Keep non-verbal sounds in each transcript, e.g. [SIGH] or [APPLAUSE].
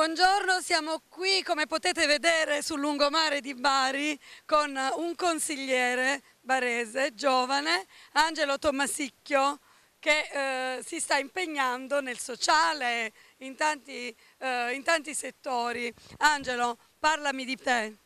Buongiorno, siamo qui come potete vedere sul lungomare di Bari con un consigliere barese, giovane, Angelo Tommasicchio, che eh, si sta impegnando nel sociale, in tanti, eh, in tanti settori. Angelo, parlami di te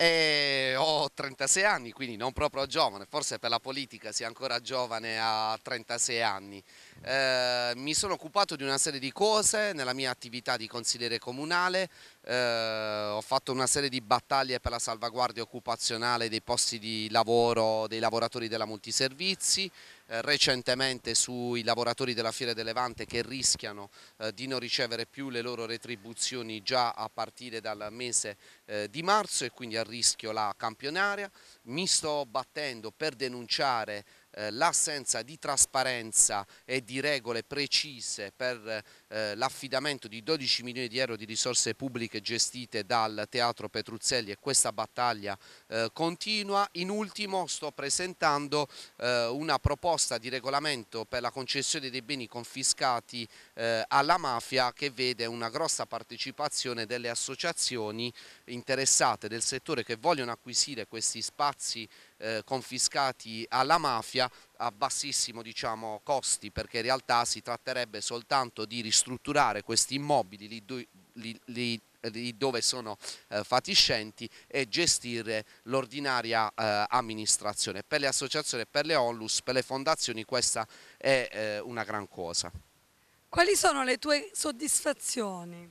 e eh, ho 36 anni, quindi non proprio giovane, forse per la politica sia ancora giovane a 36 anni. Eh, mi sono occupato di una serie di cose nella mia attività di consigliere comunale, eh, ho fatto una serie di battaglie per la salvaguardia occupazionale dei posti di lavoro dei lavoratori della multiservizi, eh, recentemente sui lavoratori della Fiera del Levante che rischiano eh, di non ricevere più le loro retribuzioni già a partire dal mese eh, di marzo e quindi a rischio la campionaria. Mi sto battendo per denunciare eh, l'assenza di trasparenza e di regole precise per eh, l'affidamento di 12 milioni di euro di risorse pubbliche gestite dal Teatro Petruzzelli e questa battaglia eh, continua. In ultimo sto presentando una proposta di regolamento per la concessione dei beni confiscati alla mafia che vede una grossa partecipazione delle associazioni interessate del settore che vogliono acquisire questi spazi eh, confiscati alla mafia a bassissimo diciamo, costi perché in realtà si tratterebbe soltanto di ristrutturare questi immobili lì, lì, lì, lì dove sono eh, fatiscenti e gestire l'ordinaria eh, amministrazione. Per le associazioni, per le onlus, per le fondazioni questa è eh, una gran cosa. Quali sono le tue soddisfazioni?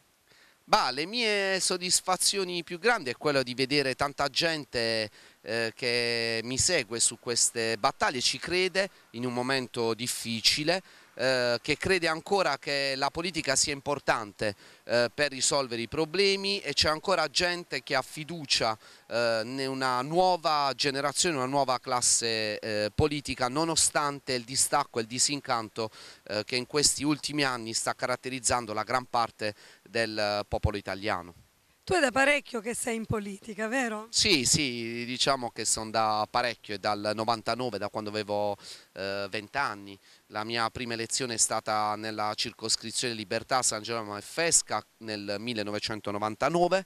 Bah, le mie soddisfazioni più grandi è quella di vedere tanta gente eh, che mi segue su queste battaglie, ci crede in un momento difficile, eh, che crede ancora che la politica sia importante eh, per risolvere i problemi e c'è ancora gente che ha fiducia eh, in una nuova generazione, una nuova classe eh, politica nonostante il distacco e il disincanto eh, che in questi ultimi anni sta caratterizzando la gran parte del popolo italiano. Tu è da parecchio che sei in politica, vero? Sì, sì, diciamo che sono da parecchio, è dal 99, da quando avevo eh, 20 anni. La mia prima elezione è stata nella circoscrizione Libertà San Germano e Fesca nel 1999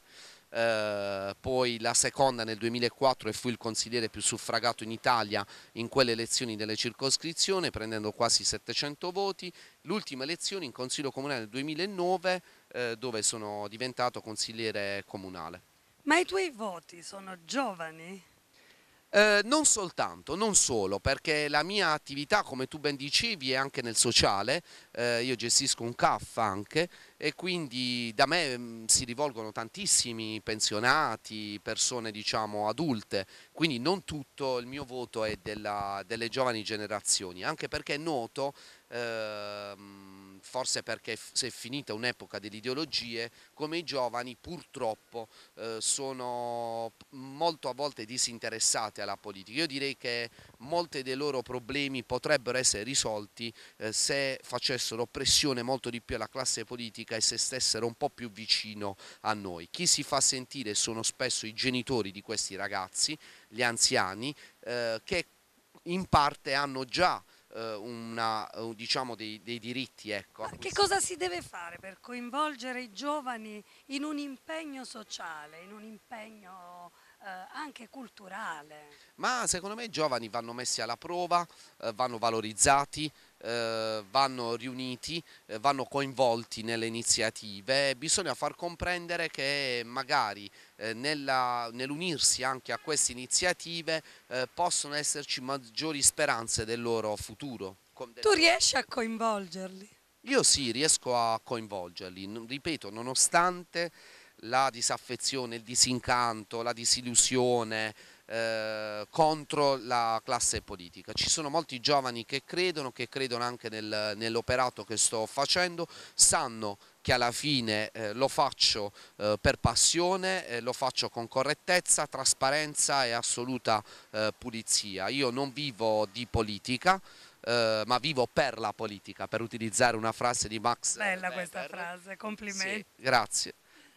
eh, poi la seconda nel 2004 e fu il consigliere più suffragato in Italia in quelle elezioni delle circoscrizioni prendendo quasi 700 voti, l'ultima elezione in consiglio comunale nel 2009 eh, dove sono diventato consigliere comunale. Ma i tuoi voti sono giovani? Eh, non soltanto, non solo, perché la mia attività, come tu ben dicevi, è anche nel sociale, eh, io gestisco un CAF anche e quindi da me mm, si rivolgono tantissimi pensionati, persone diciamo adulte, quindi non tutto il mio voto è della, delle giovani generazioni, anche perché è noto... Ehm, forse perché si è finita un'epoca delle ideologie, come i giovani purtroppo eh, sono molto a volte disinteressati alla politica. Io direi che molti dei loro problemi potrebbero essere risolti eh, se facessero pressione molto di più alla classe politica e se stessero un po' più vicino a noi. Chi si fa sentire sono spesso i genitori di questi ragazzi, gli anziani, eh, che in parte hanno già eh, una, eh, diciamo dei, dei, diritti. Ecco, che cosa si deve fare per coinvolgere i giovani in un impegno sociale, in un impegno anche culturale. Ma secondo me i giovani vanno messi alla prova, eh, vanno valorizzati, eh, vanno riuniti, eh, vanno coinvolti nelle iniziative, bisogna far comprendere che magari eh, nell'unirsi nell anche a queste iniziative eh, possono esserci maggiori speranze del loro futuro. Tu riesci a coinvolgerli? Io sì, riesco a coinvolgerli, ripeto, nonostante la disaffezione, il disincanto, la disillusione eh, contro la classe politica. Ci sono molti giovani che credono, che credono anche nel, nell'operato che sto facendo, sanno che alla fine eh, lo faccio eh, per passione, eh, lo faccio con correttezza, trasparenza e assoluta eh, pulizia. Io non vivo di politica, eh, ma vivo per la politica, per utilizzare una frase di Max. Bella Weber. questa frase, complimenti. Sì, grazie.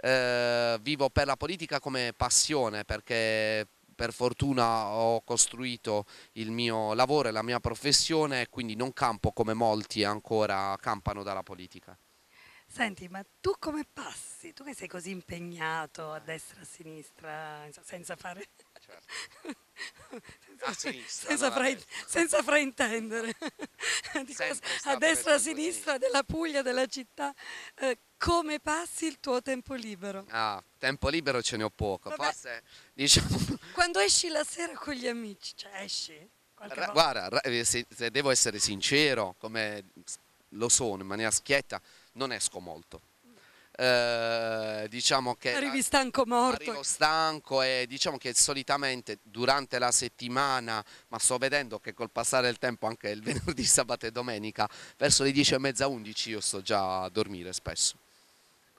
Eh, vivo per la politica come passione perché per fortuna ho costruito il mio lavoro e la mia professione e quindi non campo come molti ancora campano dalla politica. Senti, ma tu come passi? Tu che sei così impegnato a destra e a sinistra, senza fare... Certo. senza, a sinistra, [LAUGHS] senza, fraint senza fraintendere. a destra e a sinistra della Puglia, della città. Eh, come passi il tuo tempo libero? Ah, tempo libero ce ne ho poco. Vabbè, Forse, [LAUGHS] diciamo... Quando esci la sera con gli amici, cioè esci? Ra, guarda, eh, se, se, devo essere sincero, come lo sono in maniera schietta, non esco molto. Eh, diciamo che arrivi stanco morto arrivo stanco e diciamo che solitamente durante la settimana ma sto vedendo che col passare del tempo anche il [LAUGHS] venerdì sabato e domenica verso le 10 e mezza 11 io sto già a dormire spesso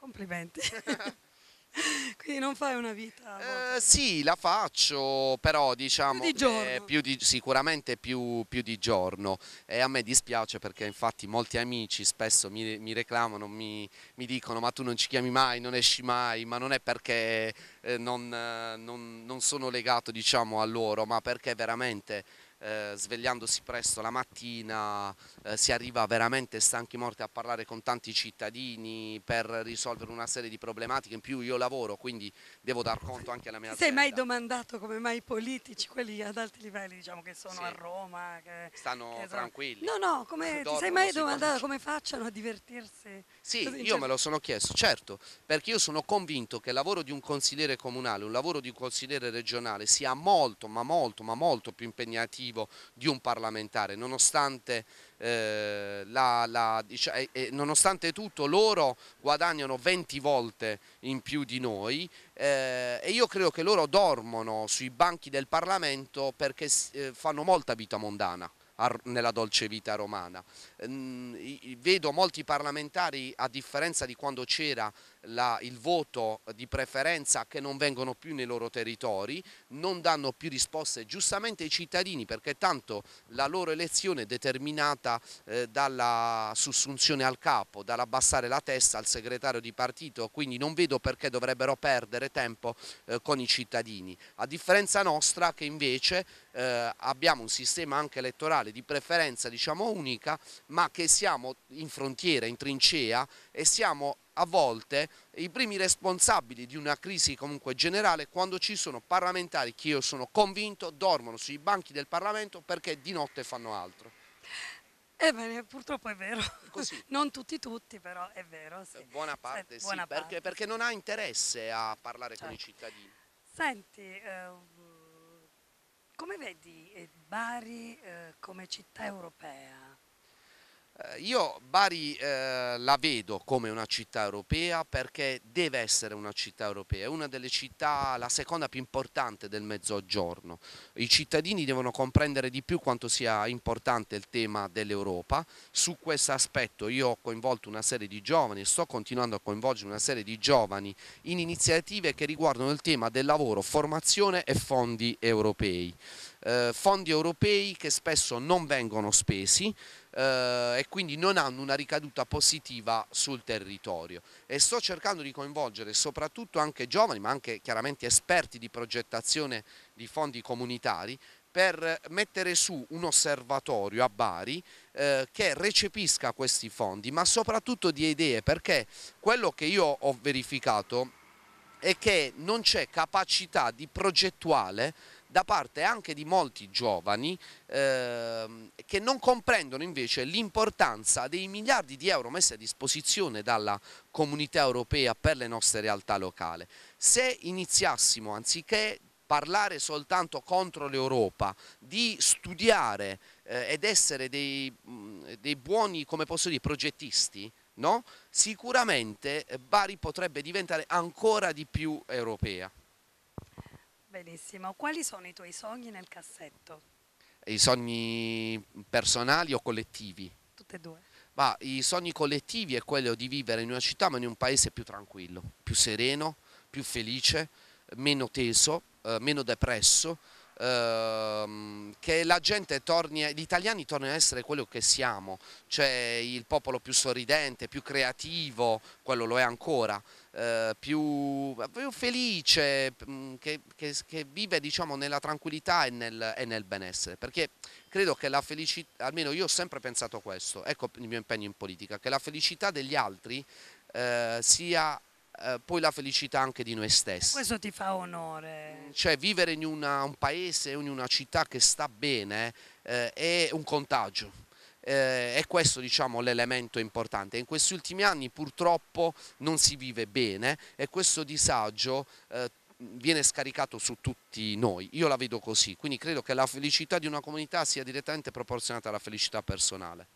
Complimenti. [LAUGHS] Quindi non fai una vita? Eh, sì, la faccio, però diciamo più di giorno. Più di, sicuramente più, più, di giorno e a me dispiace perché infatti molti amici spesso mi, mi reclamano, mi, mi, dicono ma tu non ci chiami mai, non esci mai, ma non è perché eh, non, eh, non, non sono legato diciamo a loro, ma perché veramente eh, svegliandosi presto la mattina, eh, si arriva veramente stanchi morti a parlare con tanti cittadini per risolvere una serie di problematiche, in più io lavoro quindi devo dar conto anche alla mia Ti azienda. Ti sei mai domandato come mai i politici, quelli ad alti livelli diciamo che sono sì. a Roma, che, stanno che tranquilli? No, no, come, ti sei mai domandato come facciano a divertirsi? Sì, io me lo sono chiesto, certo, perché io sono convinto che il lavoro di un consigliere comunale, un lavoro di un consigliere regionale sia molto, ma molto, ma molto più impegnativo positivo di un parlamentare, nonostante, eh, la, la, diciamo, eh, nonostante tutto loro guadagnano 20 volte in più di noi eh, e io credo che loro dormono sui banchi del Parlamento perché eh, fanno molta vita mondana nella dolce vita romana. Ehm, vedo molti parlamentari, a differenza di quando c'era la, il voto di preferenza che non vengono più nei loro territori, non danno più risposte giustamente ai cittadini perché tanto la loro elezione è determinata eh, dalla sussunzione al capo, dall'abbassare la testa al segretario di partito, quindi non vedo perché dovrebbero perdere tempo eh, con i cittadini, a differenza nostra che invece eh, abbiamo un sistema anche elettorale di preferenza diciamo unica ma che siamo in frontiera, in trincea e siamo a volte i primi responsabili di una crisi comunque generale quando ci sono parlamentari che io sono convinto dormono sui banchi del Parlamento perché di notte fanno altro. Ebbene, eh, purtroppo è vero. Così. [LAUGHS] Non tutti, tutti, però è vero. Sì. Buona cioè, parte, sì, buona perché, parte. perché, non ha interesse a parlare certo. con i certo. cittadini. Senti, eh, come vedi eh, Bari eh, come città europea? Eh, io Bari eh, la vedo come una città europea perché deve essere una città europea, è una delle città, la seconda più importante del mezzogiorno. I cittadini devono comprendere di più quanto sia importante il tema dell'Europa. Su questo aspetto io ho coinvolto una serie di giovani e sto continuando a coinvolgere una serie di giovani in iniziative che riguardano il tema del lavoro, formazione e fondi europei. Eh, fondi europei che spesso non vengono spesi, eh, e quindi non hanno una ricaduta positiva sul territorio e sto cercando di coinvolgere soprattutto anche giovani ma anche chiaramente esperti di progettazione di fondi comunitari per mettere su un osservatorio a Bari eh, che recepisca questi fondi ma soprattutto di idee perché quello che io ho verificato è che non c'è capacità di progettuale da parte anche di molti giovani eh, che non comprendono invece l'importanza dei miliardi di euro messi a disposizione dalla comunità europea per le nostre realtà locali. Se iniziassimo, anziché parlare soltanto contro l'Europa, di studiare eh, ed essere dei, dei buoni, dire, progettisti, no? sicuramente eh, Bari potrebbe diventare ancora di più europea. Benissimo. Quali sono i tuoi sogni nel cassetto? I sogni personali o collettivi? Tutti e due. Ma i sogni collettivi è quello di vivere in una città ma in un paese più tranquillo, più sereno, più felice, meno teso, eh, meno depresso, ehm, che la gente torni, gli italiani torni a essere quello che siamo, cioè il popolo più sorridente, più creativo, quello lo è ancora, eh, più, più, felice, mm, che, che, che vive diciamo, nella tranquillità e nel, e nel, benessere, perché credo che la felicità, almeno io ho sempre pensato questo, ecco il mio impegno in politica, che la felicità degli altri eh, sia eh, poi la felicità anche di noi stessi. Questo ti fa onore. Mm, cioè vivere in una, un paese, o in una città che sta bene eh, è un contagio eh, è questo diciamo, l'elemento importante. In questi ultimi anni purtroppo non si vive bene e questo disagio eh, viene scaricato su tutti noi, io la vedo così, quindi credo che la felicità di una comunità sia direttamente proporzionata alla felicità personale.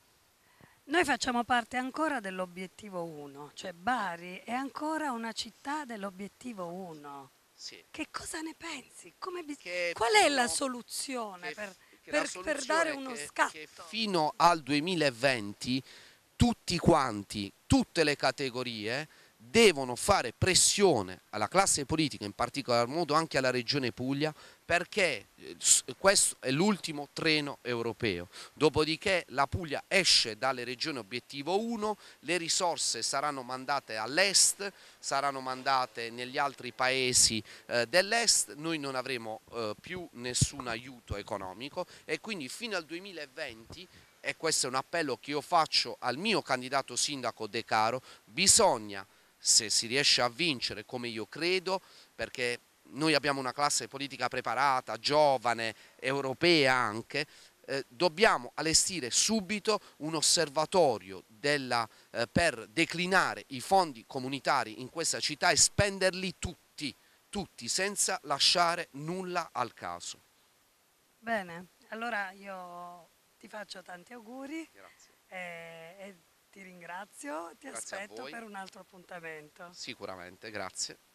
Noi facciamo parte ancora dell'obiettivo 1, cioè Bari è ancora una città dell'obiettivo 1. Sì. Che cosa ne pensi? Come... Qual è la soluzione? Che... Per per, per, dare uno che, scatto. Che fino al 2020 tutti quanti, tutte le categorie devono fare pressione alla classe politica, in particolar modo anche alla regione Puglia, perché eh, questo è l'ultimo treno europeo. Dopodiché la Puglia esce dalle regioni obiettivo 1, le risorse saranno mandate all'est, saranno mandate negli altri paesi eh, dell'est, noi non avremo eh, più nessun aiuto economico e quindi fino al 2020 e questo è un appello che io faccio al mio candidato sindaco De Caro, bisogna, se si riesce a vincere come io credo, perché noi abbiamo una classe politica preparata, giovane, europea anche, eh, dobbiamo allestire subito un osservatorio della, eh, per declinare i fondi comunitari in questa città e spenderli tutti, tutti, senza lasciare nulla al caso. Bene, allora io ti faccio tanti auguri e, eh, e, ti ringrazio, ti grazie aspetto per un altro appuntamento. Sicuramente, grazie.